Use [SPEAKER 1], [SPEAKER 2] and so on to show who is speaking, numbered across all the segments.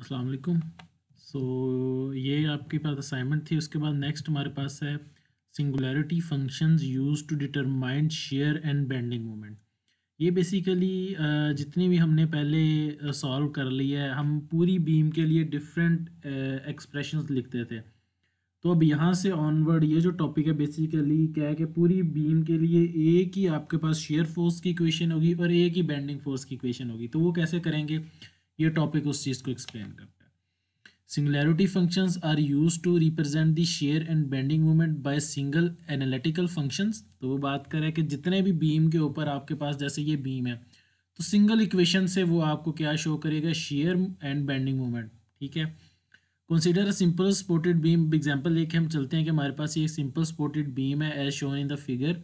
[SPEAKER 1] अस्सलाम वालेकुम सो ये आपके पास असाइनमेंट थी उसके बाद नेक्स्ट हमारे पास है singularity functions use to determine shear and bending moment ये बेसिकली जितनी भी हमने पहले सॉल्व कर ली है हम पूरी बीम के लिए डिफरेंट एक्सप्रेशंस लिखते थे तो अब यहाँ से ऑनवर्ड ये जो टॉपिक है बेसिकली क्या है कि पूरी बीम के लिए एक ही आपके पास शेयर फोर्स की इक्वेशन होगी और एक ही बेंडिंग फोर्स की इक्वेशन होगी तो वो कैसे करेंगे ये टॉपिक उस चीज़ को एक्सप्लेन करता है singularity functions are use to represent the shear and bending movement by single analytical functions तो वो बात करें कि जितने भी बीम के ऊपर आपके पास जैसे ये बीम है तो सिंगल इक्वेशन से वो आपको क्या शो करेगा शेयर एंड बेंडिंग मूवमेंट ठीक है consider a simple supported beam example लेके हम चलते हैं कि हमारे पास ये सिंपल स्पोर्टेड बीम है as shown in the figure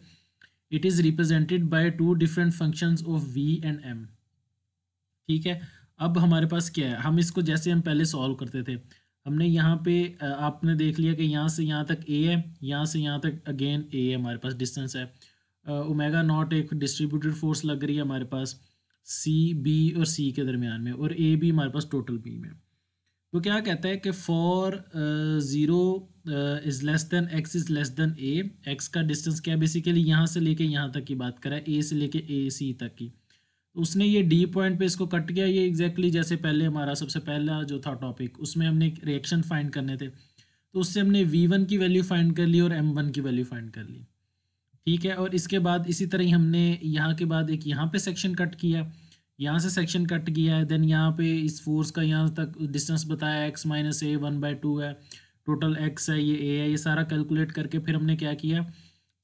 [SPEAKER 1] it is represented by two different functions of V and M ठीक है अब हमारे पास क्या है हम इसको जैसे हम पहले सॉल्व करते थे हमने यहाँ पे आपने देख लिया कि यहाँ से यहाँ तक ए है यहाँ से यहाँ तक अगेन ए है हमारे पास डिस्टेंस है ओमेगा नॉट एक डिस्ट्रीब्यूटेड फोर्स लग रही है हमारे पास सी बी और सी के दरमियान में और ए भी हमारे पास टोटल बी में तो क्या कहता है कि for zero is less than x is less than a x का डिस्टेंस क्या है बेसिकली यहाँ से लेके यहाँ तक की बात करें ए से लेके ए सी तक की तो उसने ये डी पॉइंट पे इसको कट किया ये एग्जैक्टली exactly जैसे पहले हमारा सबसे पहला जो था टॉपिक उसमें हमने रिएक्शन फाइंड करने थे तो उससे हमने वी वन की वैल्यू फाइंड कर ली और एम वन की वैल्यू फाइंड कर ली ठीक है और इसके बाद इसी तरह ही हमने यहाँ के बाद एक यहाँ पे सेक्शन कट किया यहाँ से सेक्शन कट किया है देन यहाँ पे इस फोर्स का यहाँ तक डिस्टेंस बताया x minus a one by two है टोटल एक्स है ये ए है ये सारा कैलकुलेट करके फिर हमने क्या किया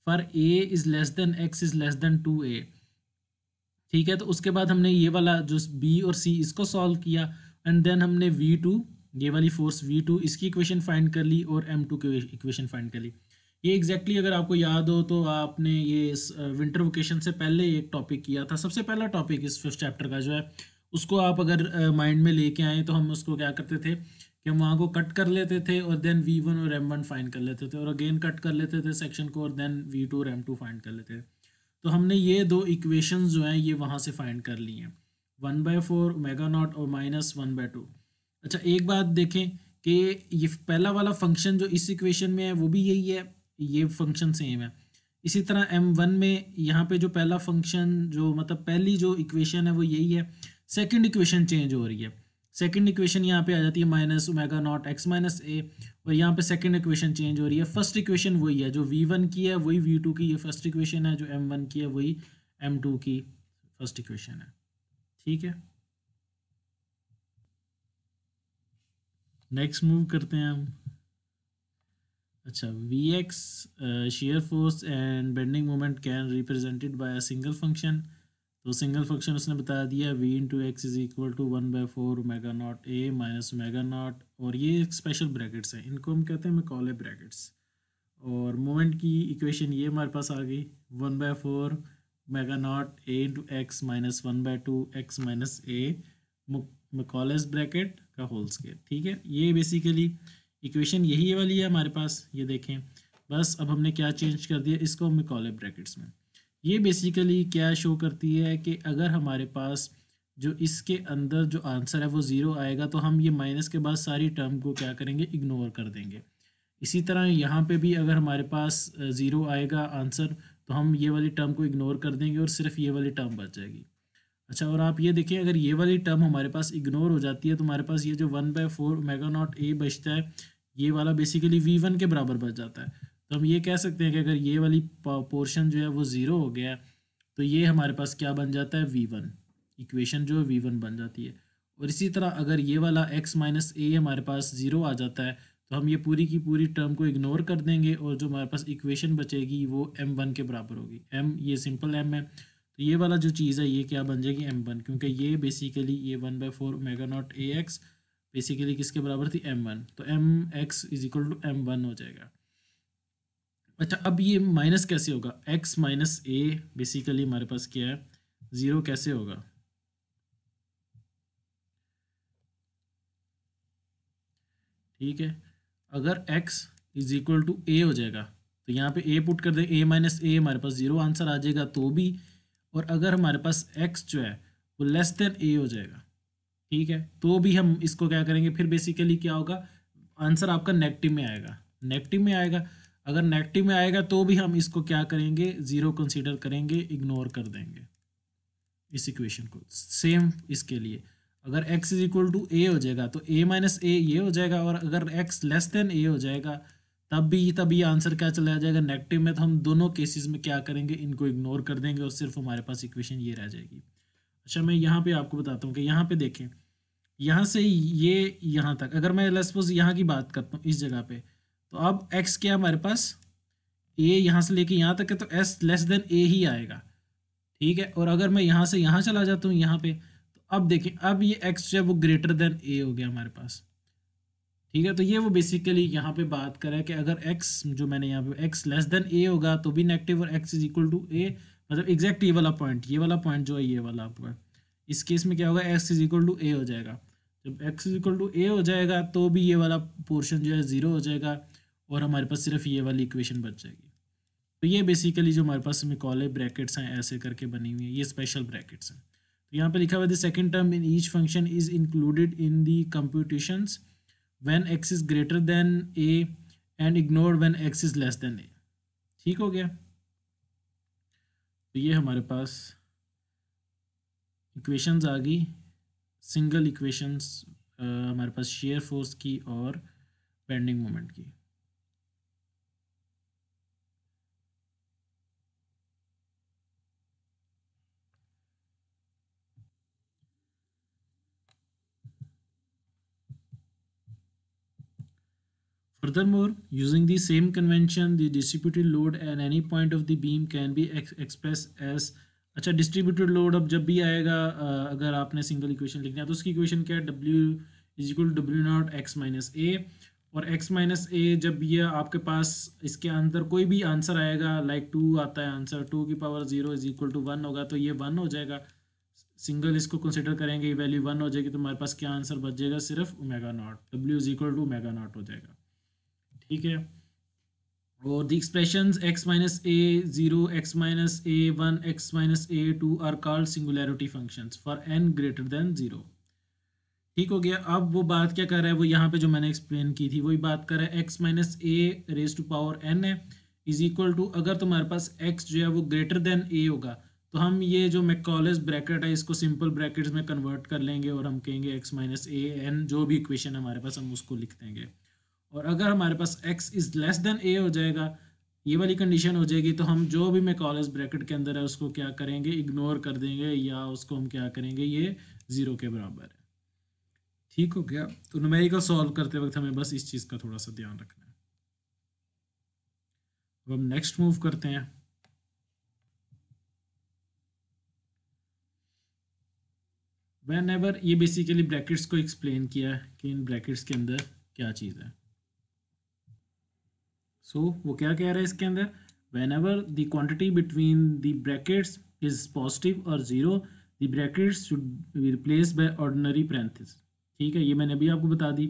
[SPEAKER 1] for a is less than x is less than two a ठीक है तो उसके बाद हमने ये वाला जो बी और सी इसको सॉल्व किया एंड देन हमने वी टू ये वाली फोर्स वी टू इसकी इक्वेशन फाइंड कर ली और एम टू की इक्वेशन फाइंड कर ली ये एग्जैक्टली exactly अगर आपको याद हो तो आपने ये इस विंटर वोकेशन से पहले एक टॉपिक किया था सबसे पहला टॉपिक इस फिफ्थ चैप्टर का जो है उसको आप अगर माइंड uh, में लेके आए तो हम उसको क्या करते थे कि हम वहाँ को कट कर लेते थे और देन वी वन और एम वन फाइंड कर लेते थे और अगेन कट कर लेते थे सेक्शन को और देन वी टू और एम टू फाइंड कर लेते थे तो हमने ये दो इक्वेशन जो हैं ये वहाँ से फाइंड कर ली हैं one by four omega naught और माइनस वन बाय टू अच्छा एक बात देखें कि ये पहला वाला फंक्शन जो इस इक्वेशन में है वो भी यही है ये फंक्शन सेम है इसी तरह एम वन में यहाँ पे जो पहला फंक्शन जो मतलब पहली जो इक्वेशन है वो यही है सेकंड इक्वेशन चेंज हो रही है सेकेंड इक्वेशन यहाँ पे आ जाती है minus omega naught x minus a और यहाँ पे सेकेंड इक्वेशन चेंज हो रही है फर्स्ट इक्वेशन वही है जो वी वन की है वही वी टू की ये फर्स्ट इक्वेशन है जो एम वन की है वही एम टू की फर्स्ट इक्वेशन है ठीक है नेक्स्ट मूव करते हैं हम अच्छा V x shear force and bending moment can represented by a single function तो सिंगल फंक्शन उसने बता दिया V into x is equal to one by four omega naught a minus omega naught और ये स्पेशल ब्रैकेट्स हैं इनको हम कहते हैं मैकॉले ब्रैकेट्स और मोमेंट की इक्वेशन ये हमारे पास आ गई one by four omega naught a into x minus one by two x minus a Macaulay bracket का होल स्केयर ठीक है ये बेसिकली इक्वेशन यही वाली है हमारे पास ये देखें बस अब हमने क्या चेंज कर दिया इसको मकॉले ब्रैकेट्स में ये बेसिकली क्या शो करती है कि अगर हमारे पास जो इसके अंदर जो आंसर है वो ज़ीरो आएगा तो हम ये माइनस के बाद सारी टर्म को क्या करेंगे इग्नोर कर देंगे इसी तरह यहाँ पे भी अगर हमारे पास ज़ीरो आएगा आंसर तो हम ये वाली टर्म को इग्नोर कर देंगे और सिर्फ ये वाली टर्म बच जाएगी अच्छा और आप ये देखें अगर ये वाली टर्म हमारे पास इग्नोर हो जाती है तो हमारे पास ये जो one by four omega naught a बचता है ये वाला बेसिकली वी वन के बराबर बच जाता है तो हम ये कह सकते हैं कि अगर ये वाली पोर्शन जो है वो ज़ीरो हो गया तो ये हमारे पास क्या बन जाता है वी वन इक्वेशन जो है वी वन बन जाती है और इसी तरह अगर ये वाला एक्स माइनस ए हमारे पास ज़ीरो आ जाता है तो हम ये पूरी की पूरी टर्म को इग्नोर कर देंगे और जो हमारे पास इक्वेशन बचेगी वो एम वन के बराबर होगी एम ये सिंपल एम है तो ये वाला जो चीज़ है ये क्या बन जाएगी एम वन क्योंकि ये बेसिकली ये one by four omega naught a x basically किसके बराबर थी एम वन तो M x is equal to M one हो जाएगा अच्छा अब ये माइनस कैसे होगा एक्स माइनस ए बेसिकली हमारे पास क्या है ज़ीरो कैसे होगा ठीक है अगर x is equal to a हो जाएगा तो यहाँ पे ए पुट कर दे ए माइनस ए हमारे पास ज़ीरो आंसर आ जाएगा तो भी और अगर हमारे पास एक्स जो है वो लेस देन ए हो जाएगा ठीक है तो भी हम इसको क्या करेंगे फिर बेसिकली क्या होगा आंसर आपका नेगेटिव में आएगा नेगेटिव में आएगा अगर नेगेटिव में आएगा तो भी हम इसको क्या करेंगे ज़ीरो कंसीडर करेंगे इग्नोर कर देंगे इस इक्वेशन को सेम इसके लिए अगर x is equal to a हो जाएगा तो ए माइनस ए ये हो जाएगा और अगर एक्स लेस देन ए हो जाएगा तब भी तभी आंसर क्या चला जाएगा नेगेटिव में तो हम दोनों केसेस में क्या करेंगे इनको इग्नोर कर देंगे और सिर्फ हमारे पास इक्वेशन ये रह जाएगी अच्छा मैं यहाँ पे आपको बताता हूँ कि यहाँ पे देखें यहाँ से ये यहाँ तक अगर मैं लेट यहाँ की बात करता हूँ इस जगह पे तो अब एक्स क्या हमारे पास ए यहाँ से लेके यहाँ तक है तो s लेस देन ए ही आएगा ठीक है और अगर मैं यहाँ से यहाँ चला जाता हूँ यहाँ पे तो अब देखें अब ये एक्स जो है वो ग्रेटर देन ए हो गया हमारे पास ठीक है तो ये वो बेसिकली यहाँ पे बात करें कि अगर एक्स जो मैंने यहाँ पे एक्स लेस देन ए होगा तो भी नेगेटिव और x is equal to a मतलब एग्जैक्ट ये वाला पॉइंट ये वाला पॉइंट जो है ये वाला आपका इस केस में क्या होगा x is equal to a हो जाएगा जब x is equal to a हो जाएगा तो भी ये वाला पोर्शन जो है ज़ीरो हो जाएगा और हमारे पास सिर्फ ये वाली इक्वेशन बच जाएगी तो ये बेसिकली जो हमारे पास मिकॉले ब्रैकेट्स हैं ऐसे करके बनी हुई हैं ये स्पेशल ब्रैकेट्स हैं तो यहाँ पे लिखा हुआ the second term in each function is included in the computations when x is greater than a and ignored when x is less than a ठीक हो गया तो ये हमारे पास इक्वेशंस आ गई सिंगल इक्वेशंस हमारे पास शेयर फोर्स की और बेंडिंग मोमेंट की Furthermore, using the same convention, the distributed load at any point of the beam can be ex expressed as अच्छा डिस्ट्रीब्यूटेड लोड अब जब भी आएगा अगर आपने सिंगल इक्वेशन लिखना है तो उसकी इक्वेशन क्या है W is equal W naught x minus a और एक्स माइनस ए जब ये आपके पास इसके अंदर कोई भी आंसर आएगा लाइक टू आता है आंसर टू की power zero is equal to one होगा तो ये वन हो जाएगा सिंगल इसको कंसिडर करेंगे वैल्यू वन हो जाएगी तो हमारे पास क्या आंसर बच जाएगा सिर्फ omega naught W is equal to omega naught हो जाएगा ठीक है और the expression x minus a zero x minus a one x minus a two are called singularity function for n greater than zero ठीक हो गया अब वो बात क्या कर रहा है वो यहाँ पे जो मैंने एक्सप्लेन की थी वही बात कर रहा है x minus a raise to power n है इज इक्वल टू अगर तुम्हारे पास एक्स जो है वो ग्रेटर देन ए होगा तो हम ये जो मैकॉलेज ब्रैकेट है इसको सिंपल ब्रैकेट्स में कन्वर्ट कर लेंगे और हम कहेंगे एक्स माइनस ए एन जो भी इक्वेशन है हमारे पास हम उसको लिख देंगे और अगर हमारे पास x is less than a हो जाएगा ये वाली कंडीशन हो जाएगी तो हम जो भी मैं कॉलेज ब्रैकेट के अंदर है उसको क्या करेंगे इग्नोर कर देंगे या उसको हम क्या करेंगे ये ज़ीरो के बराबर है ठीक हो गया तो नुमेरिकल सॉल्व करते वक्त हमें बस इस चीज़ का थोड़ा सा ध्यान रखना है अब हम नेक्स्ट मूव करते हैं वेन एवर ये बेसिकली ब्रैकेट्स को एक्सप्लेन किया है कि इन ब्रैकेट्स के अंदर क्या चीज़ है सो so, वो क्या कह रहा है इसके अंदर whenever the quantity between the brackets is positive और zero the brackets should be replace by ordinary parenthesis ठीक है ये मैंने अभी आपको बता दी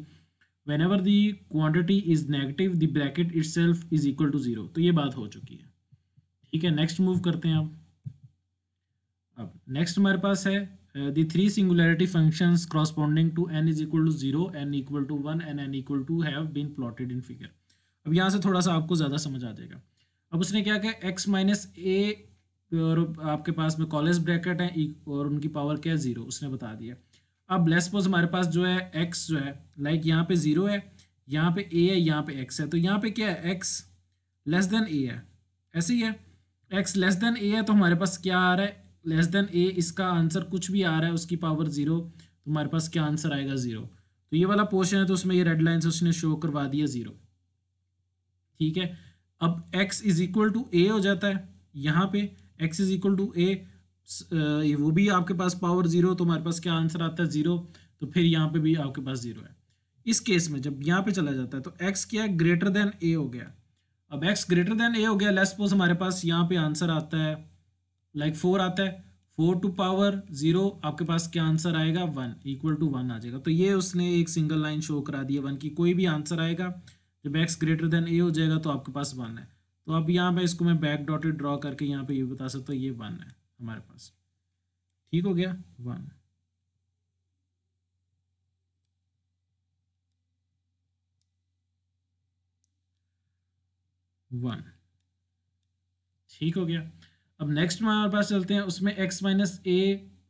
[SPEAKER 1] whenever the quantity is negative the bracket itself is equal to zero तो ये बात हो चुकी है ठीक है नेक्स्ट मूव करते हैं आप अब नेक्स्ट हमारे पास है the three singularity functions corresponding to n is equal to zero n equal to one and n equal to have been plotted in figure अब यहाँ से थोड़ा सा आपको ज़्यादा समझ आ जाएगा अब उसने क्या किया एक्स माइनस ए और आपके पास में कॉलेज ब्रैकेट है e और उनकी पावर क्या है ज़ीरो उसने बता दिया अब लेस पोज हमारे पास जो है एक्स जो है लाइक यहाँ पे ज़ीरो है यहाँ पे ए है यहाँ पे एक्स है तो यहाँ पे क्या है एक्स लेस देन ए है ऐसे ही है एक्स लेस देन ए है तो हमारे पास क्या आ रहा है लेस देन ए इसका आंसर कुछ भी आ रहा है उसकी पावर ज़ीरो तो हमारे पास क्या आंसर आएगा ज़ीरो तो ये वाला पोर्शन है तो उसमें ये रेड लाइन उसने शो करवा दिया ज़ीरो ठीक है अब x is equal to a हो जाता है यहाँ पे x is equal to a वो भी आपके पास पावर ज़ीरो तो हमारे पास क्या आंसर आता है ज़ीरो तो फिर यहाँ पे भी आपके पास ज़ीरो है इस केस में जब यहाँ पे चला जाता है तो x क्या है ग्रेटर देन a हो गया अब x ग्रेटर देन a हो गया लेस पोज हमारे पास यहाँ पे आंसर आता है लाइक like फोर आता है फोर टू पावर जीरो आपके पास क्या आंसर आएगा वन इक्वल टू वन आ जाएगा तो ये उसने एक सिंगल लाइन शो करा दिया वन की कोई भी आंसर आएगा जब एक्स ग्रेटर देन ए हो जाएगा तो आपके पास वन है तो अब यहाँ पे इसको मैं बैक डॉटेड ड्रॉ करके यहाँ पे ये बता सकता हूँ ये वन है हमारे पास ठीक हो गया वन वन ठीक हो गया अब नेक्स्ट में हमारे पास चलते हैं उसमें एक्स माइनस ए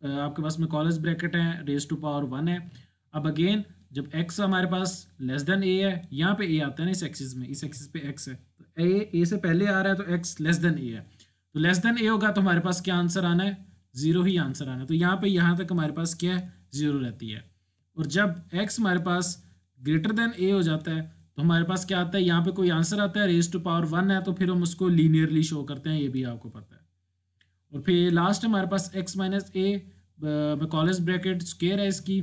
[SPEAKER 1] आपके पास में कॉलेज ब्रैकेट है रेस टू पावर वन है अब अगेन जब x हमारे पास लेस देन a है यहाँ पे a आता है ना इस एक्सिस में इस एक्सिस पे x है तो a a से पहले आ रहा है तो x लेस देन a है तो लेस देन a होगा तो हमारे पास क्या आंसर आना है ज़ीरो ही आंसर आना है तो यहाँ पे यहाँ तक हमारे पास क्या है ज़ीरो रहती है और जब x हमारे पास ग्रेटर देन a हो जाता है तो हमारे पास क्या आता है यहाँ पे कोई आंसर आता है रेज टू पावर वन है तो फिर हम उसको लीनियरली शो करते हैं ये भी आपको पता है और फिर लास्ट हमारे पास एक्स माइनस ए कॉलेज ब्रैकेट स्केयर है इसकी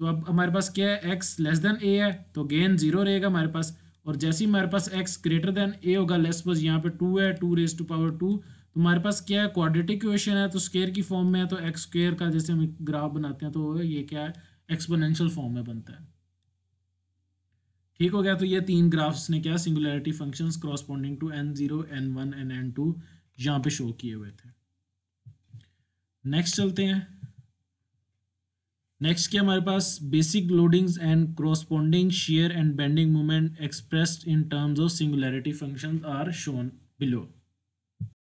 [SPEAKER 1] तो अब हमारे पास क्या है एक्स लेस देन ए है तो गेन जीरो रहेगा हमारे पास और जैसे ही हमारे पास एक्स ग्रेटर देन ए होगा लेस बस यहाँ पे टू है two raise to power two तो हमारे पास क्या है क्वाड्रेटिक क्वेश्चन है तो स्केयर की फॉर्म में है तो एक्स स्क्र का जैसे हम ग्राफ बनाते हैं तो ये क्या है एक्सपोनेंशियल फॉर्म में बनता है ठीक हो गया तो ये तीन ग्राफ्स ने क्या singularity functions corresponding to n zero n one n n two यहाँ पे शो किए हुए थे नेक्स्ट चलते हैं नेक्स्ट क्या हमारे पास basic loadings and corresponding shear and bending moment expressed in terms of singularity functions are shown below